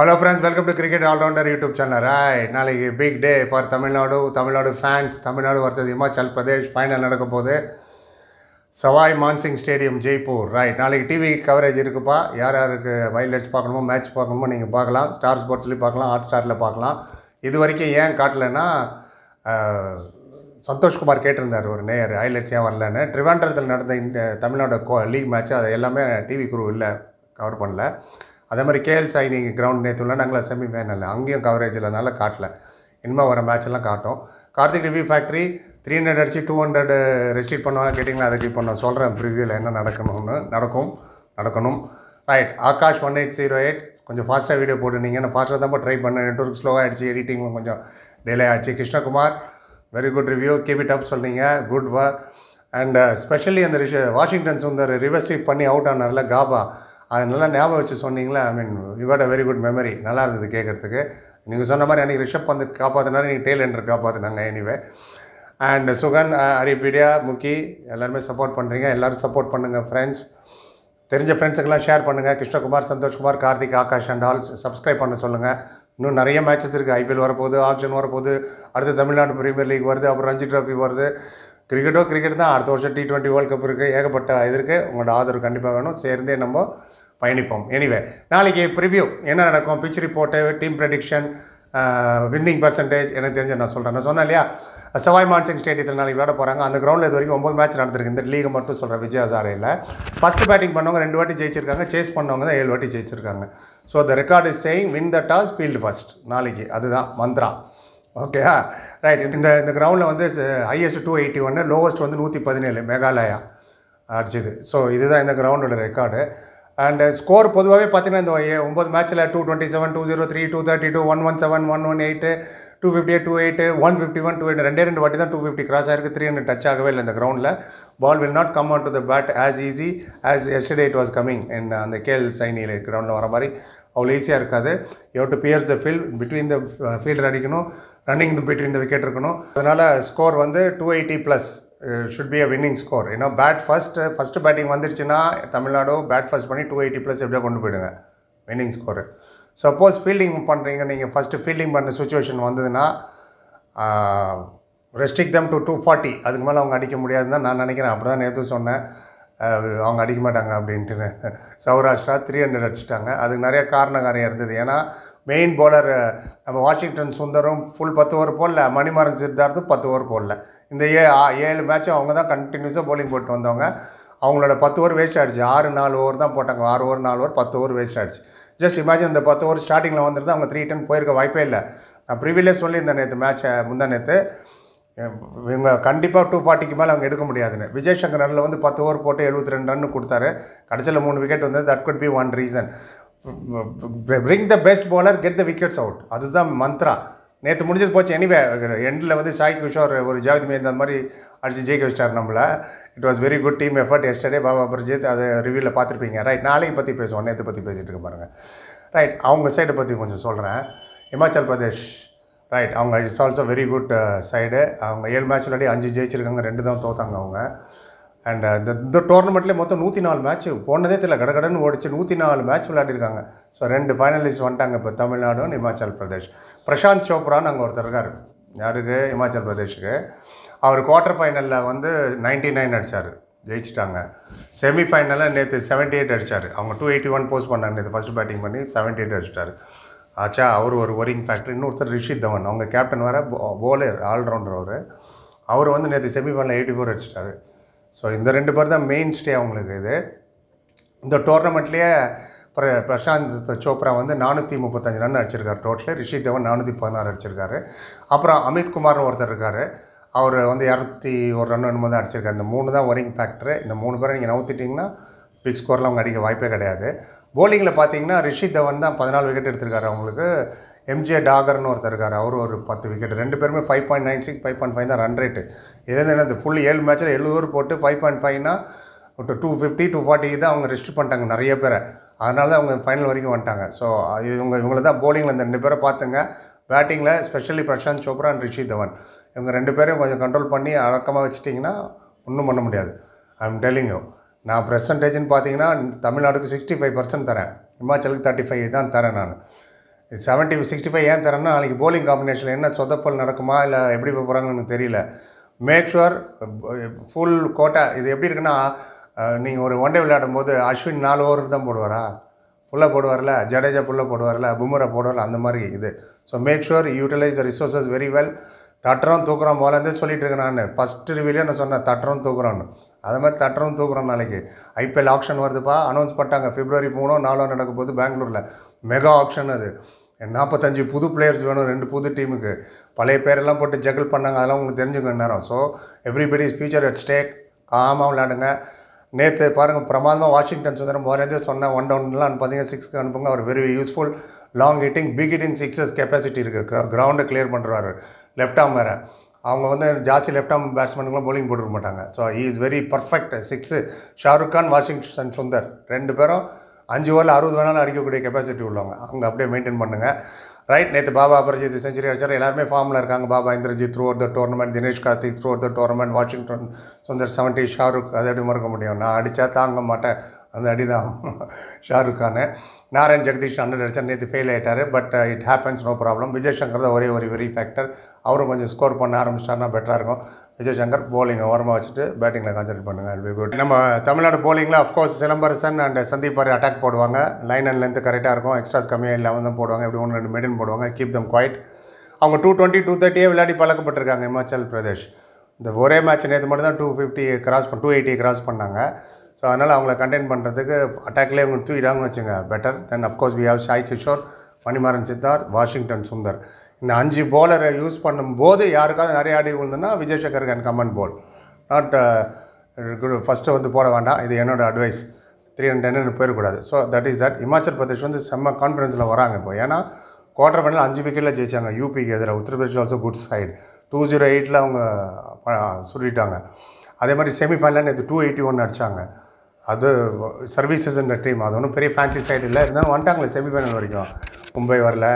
Hello friends welcome to cricket allrounder YouTube channel ராய் நாளைக்கு big day for Tamil Nadu Tamil Nadu fans Tamil Nadu versus Himachal Pradesh final நடக்க போகுது Sawai Mansingh stadium Jaipur right நாளைக்கு TV coverage இருக்குப்பா யார் யாருக்கு வைல்ட்ஸ் பார்க்கணுமோ மேட்ச் பார்க்கணுமோ நீங்கள் பார்க்கலாம் ஸ்டார் ஸ்போர்ட்ஸ்லேயும் பார்க்கலாம் ஹாட் ஸ்டாரில் பார்க்கலாம் இது வரைக்கும் ஏன் காட்டலைன்னா சந்தோஷ்குமார் கேட்டிருந்தார் ஒரு நேயர் ஹைலைட்ஸ் ஏன் வரலன்னு ட்ரிவாண்டரத்தில் நடந்த இந்த தமிழ்நாடு கோ லீக் மேட்ச் அதை எல்லாமே டிவி குரூ இல்லை கவர் பண்ணல அதே மாதிரி கேஎல் சாய்னி கிரவுண்ட் நேற்றுல நாங்கள் செமி ஃபைனல் அங்கேயும் கவரேஜ் இல்லைனால காட்டல இனிமேல் வர மேட்செல்லாம் காட்டும் Karthik review factory three hundred அடிச்சு டூ ஹண்ட்ரட் ரெஸ்ட்ரிக்ட் பண்ணுவாங்க கேட்டிங்களா அதை இப்போ நான் சொல்கிறேன் ப்ரிவியூவில் என்ன நடக்கணும்னு நடக்கும் நடக்கணும் right Akash one eight zero eight கொஞ்சம் ஃபாஸ்ட்டாக வீடியோ போட்டுருந்தீங்கன்னா ஃபாஸ்ட்டாக தான் ட்ரை பண்ணேன் நெட்ஒர்க் ஸ்லோவாக ஆகிடுச்சு எடிட்டிங்கும் கொஞ்சம் டிலே ஆகிடுச்சு Krishnakumar very good review keep it up சொன்னீங்க குட் ஒர்க் அண்ட் ஸ்பெஷலி அந்த ரிஷ் வாஷிங்டன் சுந்தர் ரிவர்ஸ் ஸ்வீப் பண்ணி அவுட் ஆனார்ல காபா அதை நல்லா ஞாபகம் வச்சு சொன்னீங்களா I mean you got a very good memory நல்லா இருந்தது கேட்குறதுக்கு நீங்கள் சொன்ன மாதிரி அன்றைக்கி ரிஷப் வந்து காப்பாற்றினாரு நீங்கள் டெய்ல் என்று காப்பாற்றினாங்க எனிவே அண்ட் சுகன் அரிபீடியா முக்கி எல்லாருமே சப்போர்ட் பண்ணுறீங்க எல்லோரும் சப்போர்ட் பண்ணுங்கள் ஃப்ரெண்ட்ஸ் தெரிஞ்ச ஃப்ரெண்ட்ஸுக்கெல்லாம் ஷேர் பண்ணுங்கள் Krishnakumar Santhoshkumar Karthik Akash and all subscribe பண்ண சொல்லுங்கள் இன்னும் நிறைய மேட்சஸ் இருக்குது ஐபிஎல் வரப்போகுது ஆப்ஷன் வரப்போகுது அடுத்து தமிழ்நாடு ப்ரீமியர் லீக் வருது அப்புறம் ரஞ்சி ட்ராஃபி வருது கிரிக்கெட்டோ கிரிக்கெட் தான் அடுத்த வருஷம் டி ட்வெண்ட்டி வேர்ல்டு கப் இருக்குது ஏகப்பட்ட இது இருக்குது உங்களோட ஆதரவு கண்டிப்பாக வேணும் சேர்ந்தே நம்ம பயணிப்போம் எனிவே நாளைக்கு ப்ரிவ்யூ என்ன நடக்கும் pitch report team prediction winning percentage எனக்கு தெரிஞ்ச நான் சொல்கிறேன் நான் சொன்னேன் இல்லையா சவாய் மான்சிங் ஸ்டேடியத்தில் நாளைக்கு விளாட போகிறாங்க அந்த கிரௌண்டில் இது வரைக்கும் ஒம்பது மேட்ச் நடந்திருக்கு இந்த லீகை மட்டும் சொல்கிறேன் விஜயாசாரையில் ஹசாரையில் ஃபஸ்ட்டு பேட்டிங் பண்ணவங்க ரெண்டு வாட்டி ஜெயிச்சிருக்காங்க சேஸ் பண்ணவங்க தான் ஏழு வாட்டி ஜெயிச்சிருக்காங்க so the record is saying win the toss field first நாளைக்கு அதுதான் மந்த்ரா ஓகேயா ரைட் இந்த இந்த கிரவுண்டில் வந்து ஹையஸ்ட் டூ எயிட்டி ஒன்று லோவஸ்ட் வந்து நூற்றி பதினேழு மேகாலயா அடிச்சது ஸோ இதுதான் இந்த கிரவுண்டோட ரெக்கார்டு அண்ட் ஸ்கோர் uh, பொதுவாகவே பார்த்தீங்கன்னா இந்த ஒம்பது மேட்ச்சில் two twenty seven two zero three two thirty two one one seven one one eight two fifty two eight one fifty one two eight ரெண்டே ரெண்டு வாட்டி தான் டூ ஃபிஃப்டி கிராஸ் ஆகிருக்கு த்ரீ ஹண்ட்ரட் டச் ஆகவே இல்லை இந்த கிரௌண்டில் ball will not come out to the bat as easy as yesterday it was coming in அந்த கேல் சைனியில் கிரவுண்டில் வர மாதிரி அவ்வளோ ஈஸியாக இருக்காது you to pierce the field between the fielder அடிக்கணும் ரன்னிங் பிட்வீன் த விக்கெட் இருக்கணும் அதனால் ஸ்கோர் வந்து two eighty plus should be a winning score ஏன்னா பேட் ஃபஸ்ட்டு ஃபஸ்ட்டு பேட்டிங் வந்துருச்சுன்னா தமிழ்நாடு பேட் ஃபஸ்ட் பண்ணி டூ எயிட்டி ப்ளஸ் எப்படியோ கொண்டு போயிடுங்க வின்னிங் ஸ்கோரு சப்போஸ் ஃபீல்டிங் பண்ணுறீங்க நீங்கள் ஃபஸ்ட்டு ஃபீல்டிங் பண்ணுற சுச்சுவேஷன் வந்ததுன்னா restrict them to two forty அதுக்கு மேலே அவங்க அடிக்க முடியாதுன்னு தான் நான் நினைக்கிறேன் அப்படி தான் நேற்று சொன்னேன் அவங்க அடிக்க மாட்டாங்க அப்படின்ட்டு சௌராஷ்டிரா த்ரீ ஹண்ட்ரட் அடிச்சிட்டாங்க அதுக்கு நிறைய காரணக்காரியம் இருந்தது ஏன்னா மெயின் போலர் நம்ம வாஷிங்டன் சுந்தரும் ஃபுல் பத்து ஓவர் போடல மணிமாரன் சித்தார்த்தும் பத்து ஓவர் போடல இந்த ஏ ஏழு மேட்சும் அவங்க தான் கண்டினியூஸாக போலிங் போட்டு வந்தவங்க அவங்களோட பத்து ஓவர் வேஸ்ட் ஆகிடுச்சு ஆறு நாலு ஓவர் தான் போட்டாங்க ஆறு ஓவர் நாலு ஓவர் பத்து ஓவர் வேஸ்ட் ஆகிடுச்சு ஜஸ்ட் இமேஜின் இந்த பத்து ஓவர் ஸ்டார்டிங்கில் வந்துருந்தா அவங்க த்ரீ டென் போயிருக்க வாய்ப்பே இல்லை நான் ப்ரீவியலே சொல்லியிருந்தேன் நேற்று மேட்ச்சை முந்தா நேற்று இவங்க கண்டிப்பாக டூ ஃபார்ட்டிக்கு மேலே அவங்க எடுக்க முடியாதுன்னு விஜய் சங்கர் நல்ல வந்து பத்து ஓவர் போட்டு எழுபத்தி ரெண்டு ரன் கொடுத்தாரு கடைசியில் மூணு விக்கெட் வந்து that could be one reason bring the best bowler get the wickets out அதுதான் மந்த்ரா நேற்று முடிஞ்சது போச்சு எனிவே எண்டில் வந்து சாய் கிஷோர் ஒரு ஜாவித் மேந்த் மாதிரி அடித்து ஜெயிக்க வச்சிட்டார் நம்மளை it was very good team effort yesterday Baba Prajith அதை ரிவியூவில் பார்த்துருப்பீங்க ரைட் நாளைக்கு பற்றி பேசுவோம் நேற்று பற்றி பேசிகிட்டு இருக்க பாருங்கள் ரைட் அவங்க சைடை பற்றி கொஞ்சம் சொல்கிறேன் இமாச்சல் பிரதேஷ் ரைட் அவங்க it's also very good side அவங்க ஏழு மேட்ச் விளையாடி அஞ்சு ஜெயிச்சிருக்காங்க ரெண்டு தான் தோத்தாங்க அவங்க அண்ட் இந்த இந்த டோர்னமெண்ட்லேயே மொத்தம் நூற்றி நாலு மேட்ச் போனதே தெரியல கடகடன்னு ஓடிச்சு நூற்றி நாலு மேட்ச் விளையாடிருக்காங்க ஸோ ரெண்டு ஃபைனலிஸ்ட் வந்துட்டாங்க இப்போ தமிழ்நாடு இமாச்சல் பிரதேஷ் பிரசாந்த் சோப்ரான்னு அங்கே ஒருத்தர் இருக்கார் யாருக்கு இமாச்சல் பிரதேஷுக்கு அவர் குவார்ட்டர் ஃபைனலில் வந்து நைன்டி நைன் அடித்தார் ஜெயிச்சிட்டாங்க செமிஃபைனலில் நேற்று செவன்ட்டி எயிட் அடித்தார் அவங்க டூ எயிட்டி ஒன் போஸ்ட் பண்ணாங்க நேற்று ஃபஸ்ட்டு பேட்டிங் பண்ணி செவன்ட்டி எயிட் அடிச்சிட்டார் ஆச்சா அவர் ஒரு ஒரிங் ஃபேக்டர் இன்னொருத்தர் ரிஷி தவன் அவங்க கேப்டன் வர போலர் ஆல்ரவுண்டர் அவர் அவர் வந்து நேற்று செமிஃபைனல் எயிட்டி ஃபோர் அடிச்சிட்டாரு ஸோ இந்த ரெண்டு பேர் தான் மெயின் ஸ்டே அவங்களுக்கு இது இந்த டோர்னமெண்ட்லேயே பிர பிரசாந்த் சோப்ரா வந்து நானூற்றி முப்பத்தஞ்சு ரன் அடிச்சிருக்கார் டோட்டலு ரிஷி தவன் நானூற்றி பதினாறு அடிச்சிருக்காரு அப்புறம் அமித்குமார்னு ஒருத்தர் இருக்கார் அவர் வந்து இரநூத்தி ஒரு ரன் ஒன்று தான் அடிச்சிருக்காரு இந்த மூணு தான் ஒரிங் ஃபேக்டரு இந்த மூணு பேரை நீங்கள் நவுத்திட்டிங்கன்னா பிக் ஸ்கோர்லாம் அவங்க அடிக்க வாய்ப்பே கிடையாது போலிங்கில் பார்த்தீங்கன்னா ரிஷி தவன் தான் பதினாலு விக்கெட் எடுத்திருக்காரு அவங்களுக்கு எம்ஜே டாகர்னு ஒருத்தர் இருக்கார் அவர் ஒரு பத்து விக்கெட் ரெண்டு பேருமே five point nine six five point five தான் ரன் ரேட்டு இதே என்னது ஃபுல் ஏழு மேட்ச்சில் எழுபது ஓவர் போட்டு ஃபைவ் பாயிண்ட் ஃபைவ்னா ஒரு டூ ஃபிஃப்டி டூ ஃபார்ட்டிக்கு தான் அவங்க ரெஸ்ட் பண்ணிட்டாங்க நிறைய பேரை அதனால தான் அவங்க ஃபைனல் வரைக்கும் வந்துட்டாங்க ஸோ இவங்க இவங்கள தான் போலிங்கில் இந்த ரெண்டு பேரை பார்த்துங்க பேட்டிங்கில் ஸ்பெஷலி பிரசாந்த் சோப்ரா அண்ட் ரிஷி தவன் இவங்க ரெண்டு பேரும் கொஞ்சம் கண்ட்ரோல் பண்ணி அடக்கமாக வச்சுட்டிங்கன்னா ஒன்றும் பண்ண முடியாது ஐ எம் டெல்லிங் யூ நான் பெர்சன்டேஜ்னு பார்த்தீங்கன்னா தமிழ்நாடுக்கு சிக்ஸ்டி ஃபைவ் பர்சன்ட் தரேன் இமாச்சலுக்கு தேர்ட்டி ஃபைவ் தான் தரேன் நான் செவன்ட்டி சிக்ஸ்டி ஃபைவ் ஏன் தரேன்னா நாளைக்கு போலிங் காம்பினேஷன் என்ன சொதப்பல் நடக்குமா இல்லை எப்படி போகிறாங்கன்னு தெரியல மேக் ஷுவர் ஃபுல் கோட்டா இது எப்படி இருக்குன்னா நீங்கள் ஒரு ஒன் டே விளையாடும் போது அஸ்வின் நாலு ஓவர் தான் போடுவாரா புல்ல போடுவார்ல ஜடேஜா புல்ல போடுவார்ல பும்ரா போடுவார்ல அந்த மாதிரி இது so make sure utilise the resources very well தட்டுறோம் தூக்குறோம் போலேருந்தே சொல்லிகிட்டு இருக்கேன் நான் ஃபஸ்ட் ரிவியூலே நான் சொன்னேன் தட்டுறோம் தூக்குறோன்னு அது மாதிரி தட்டுறோம் தூக்குறோம் நாளைக்கு ஐபிஎல் ஆப்ஷன் வருதுப்பா அனௌன்ஸ் பண்ணிட்டாங்க பிப்ரவரி மூணோ நாலோ நடக்கும் போது பெங்களூரில் மெகா ஆப்ஷன் அது நாற்பத்தஞ்சு புது பிளேயர்ஸ் வேணும் ரெண்டு புது டீமுக்கு பழைய பேரெல்லாம் போட்டு ஜகிள் பண்ணாங்க அதெல்லாம் உங்களுக்கு தெரிஞ்சுக்கணும் நேரம் so everybody is future at stake ஆமாம் விளையாடுங்க நேற்று பாருங்கள் பிரமாதமாக வாஷிங்டன் சுந்தரம் போகிறதே சொன்ன ஒன் டவுன்லாம் அனுப்பாதீங்க சிக்ஸ்க்கு அனுப்புங்க அவர் very useful long hitting big hitting sixes capacity இருக்குது கிரவுண்டை கிளியர் பண்ணுறாரு லெஃப்ட் ஆம் வேறு அவங்க வந்து ஜாஸ்தி லெஃப்ட் ஆம் பேட்ஸ்மேனுக்குலாம் போலிங் போட்டுக்க மாட்டாங்க so he is very perfect six Shahrukh Khan Washington Sundar ரெண்டு பேரும் அஞ்சு ஓவரில் அறுபது வேணாலும் அடிக்கக்கூடிய கெப்பாசிட்டி உள்ளவங்க அவங்க அப்படியே மெயின்டைன் பண்ணுங்கள் ரைட் நேற்று பாபா அபர்ஜித் செஞ்சுரி அடிச்சார் எல்லாருமே ஃபார்மில் இருக்காங்க Baba Indrajith through the tournament Dinesh Karthik through the tournament Washington Sundar seventy Shahrukh அதை எப்படி மறக்க முடியும் நான் அடித்தா தாங்க மாட்டேன் அந்த அடி தான் ஷாருக் கானு நாராயண் ஜெகதீஷ் அண்ணன் நடிச்சார் நேற்று ஃபெயில் ஆகிட்டார் but it happens no problem Vijay Shankar தான் ஒரே ஒரு வெரி ஃபேக்டர் அவரும் கொஞ்சம் ஸ்கோர் பண்ண ஆரம்பிச்சிட்டார்னா பெட்டராக இருக்கும் விஜய் சங்கர் போலிங் ஓரமாக வச்சுட்டு பேட்டிங்கில் கான்சன்ட்ரேட் பண்ணுங்கள் இட் குட் நம்ம தமிழ்நாடு போலிங்கில் அஃப்கோர்ஸ் சிலம்பரசன் அண்ட் சந்தீப் பாரி அட்டாக் போடுவாங்க லைன் அண்ட் லென்த்து கரெக்டாக இருக்கும் எக்ஸ்ட்ராஸ் கம்மியாக இல்லாமல் தான் போடுவாங்க எப்படி ஒன்று ரெண்டு மெடின் போடுவாங்க கீப் தம் குவைட் அவங்க டூ டுவெண்ட்டி டூ தேர்ட்டியே விளையாடி பழக்கப்பட்டிருக்காங்க இமாச்சல் பிரதேஷ் இந்த ஒரே மேட்ச் நேற்று மட்டும் தான் டூ ஃபிஃப்டி கிராஸ் பண்ண டூ எயிட்டி கிராஸ் பண்ணாங்க ஸோ அதனால் அவங்கள கண்டெயின் பண்ணுறதுக்கு அட்டாக்லேயே அவங்க தூக்கிட்டாங்கன்னு வச்சுங்க better then of course we have Sai Kishore Manimaran Siddharth Washington Sundar இந்த அஞ்சு போலரை யூஸ் பண்ணும்போது யாருக்காவது நிறைய அடி விழுந்துன்னா Vijay Shankar can come on bowl not first வந்து போட வேண்டாம் இது என்னோடய அட்வைஸ் த்ரீ ஹண்ட்ரட் டென்னு போயிடக்கூடாது so that is that Himachal Pradesh வந்து செம்ம கான்ஃபிடன்ஸில் வராங்க இப்போ ஏன்னா குவார்டர் ஃபைனல் அஞ்சு விக்கெட்டில் ஜெயிச்சாங்க யூபிக்கு எதிராக Uttar Pradesh also good side two zero எயிட்டில் அவங்க சுருட்டாங்க அதே மாதிரி செமிஃபைனலில் நேற்று டூ எயிட்டி ஒன் அடித்தாங்க அது சர்வீசஸ் இந்த டீம் அது ஒன்றும் பெரிய ஃபேன்சி சைடு இல்லை இருந்தாலும் வந்துட்டாங்களே செமிஃபைனல் வரைக்கும் மும்பை வரல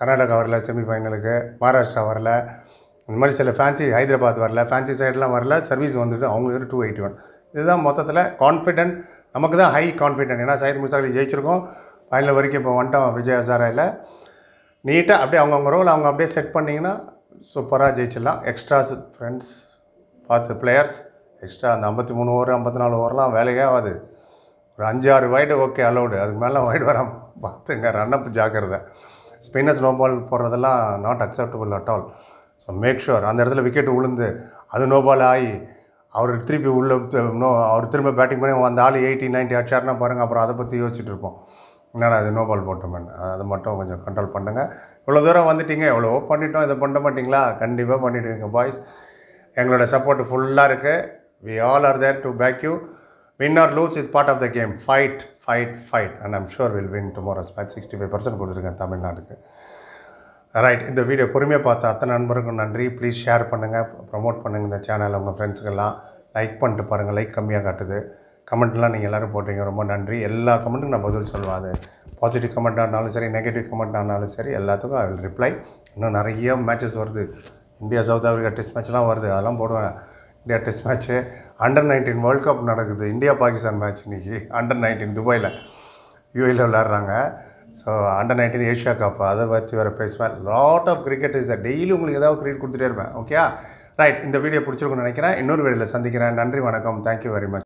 கர்நாடகா வரல செமிஃபைனலுக்கு மகாராஷ்டிரா வரல இந்த மாதிரி சில ஃபேன்சி ஹைதராபாத் வரல ஃபேன்சி சைடெலாம் வரல சர்வீஸ் வந்தது அவங்களுக்கு டூ எயிட்டி ஒன் இதுதான் மொத்தத்தில் கான்ஃபிடென்ட் நமக்கு தான் ஹை கான்ஃபிடென்ட் ஏன்னா சையத் முஸ்தாலி ஜெயிச்சிருக்கோம் ஃபைனல் வரைக்கும் இப்போ வந்துட்டோம் விஜய் ஹசாராயில் நீட்டாக அப்படியே அவங்கவுங்க ரோல் அவங்க அப்படியே செட் பண்ணிங்கன்னா சூப்பராக ஜெயிச்சிடலாம் எக்ஸ்ட்ராஸ் ஃப்ரெண்ட்ஸ் பார்த்து பிளேயர்ஸ் எக்ஸ்ட்ரா அந்த ஐம்பத்தி மூணு ஓவர் ஐம்பத்தி நாலு ஓவர்லாம் வேலையே ஆகாது ஒரு அஞ்சு ஆறு வைடு ஓகே அலோடு அதுக்கு மேலே வைடு வர பார்த்துங்க அப் ஜாக்கிரதை ஸ்பின்னர்ஸ் நோ பால் போடுறதெல்லாம் not acceptable at all so make sure அந்த இடத்துல விக்கெட் உளுந்து அது நோ பால் ஆகி அவர் திருப்பி உள்ள நோ அவர் திரும்ப பேட்டிங் பண்ணி அந்த ஆள் எயிட்டி நைன்ட்டி அடிச்சார்னா பாருங்கள் அப்புறம் அதை பற்றி யோசிச்சுட்டு இருப்போம் என்னடா இது நோ பால் போட்டோமேன் அதை மட்டும் கொஞ்சம் கண்ட்ரோல் பண்ணுங்கள் இவ்வளோ தூரம் வந்துட்டீங்க எவ்வளோ பண்ணிட்டோம் இதை பண்ண மாட்டிங்களா கண்டிப்பாக பண்ணிவிடுங்க பாய்ஸ் எங்களோட சப்போர்ட் ஃபுல்லாக இருக்குது We all are there to back you. Win or lose is part of the game. Fight, fight, fight. And I'm sure we'll win tomorrow's match. Sixty five percent கொடுத்துருக்கேன் தமிழ்நாட்டுக்கு ரைட் இந்த video பொறுமையாக பார்த்த அத்தனை நண்பருக்கும் நன்றி please share பண்ணுங்கள் promote பண்ணுங்கள் இந்த சேனலில் உங்கள் ஃப்ரெண்ட்ஸுக்கெல்லாம் லைக் பண்ணிட்டு பாருங்கள் லைக் கம்மியாக காட்டுது கமெண்ட்லாம் நீங்கள் எல்லோரும் போடுறீங்க ரொம்ப நன்றி எல்லா கமெண்ட்டும் நான் பதில் சொல்லுவேன் அது பாசிட்டிவ் கமெண்ட்டாக இருந்தாலும் சரி நெகட்டிவ் கமெண்ட்டாக இருந்தாலும் சரி எல்லாத்துக்கும் ஐ வில் ரிப்ளை இன்னும் நிறைய மேட்சஸ் வருது இந்தியா சவுத் ஆஃப்ரிக்கா டெஸ்ட் மேட்ச்லாம் வருது அதெல்லாம் போடுவேன் India test match under nineteen world cup நடக்குது இந்தியா பாகிஸ்தான் மேட்ச் இன்றைக்கி அண்டர் நைன்டீன் துபாயில் யூஏயில் விளாட்றாங்க so under nineteen Asia cup அதை பற்றி வர பேசுவேன் lot of cricket is daily உங்களுக்கு ஏதாவது கிரிக்கெட் கொடுத்துட்டே இருப்பேன் ஓகே ரைட் இந்த வீடியோ பிடிச்சிருக்குன்னு நினைக்கிறேன் இன்னொரு வீடியோவில் சந்திக்கிறேன் நன்றி வணக்கம் தேங்க்யூ வெரி மச்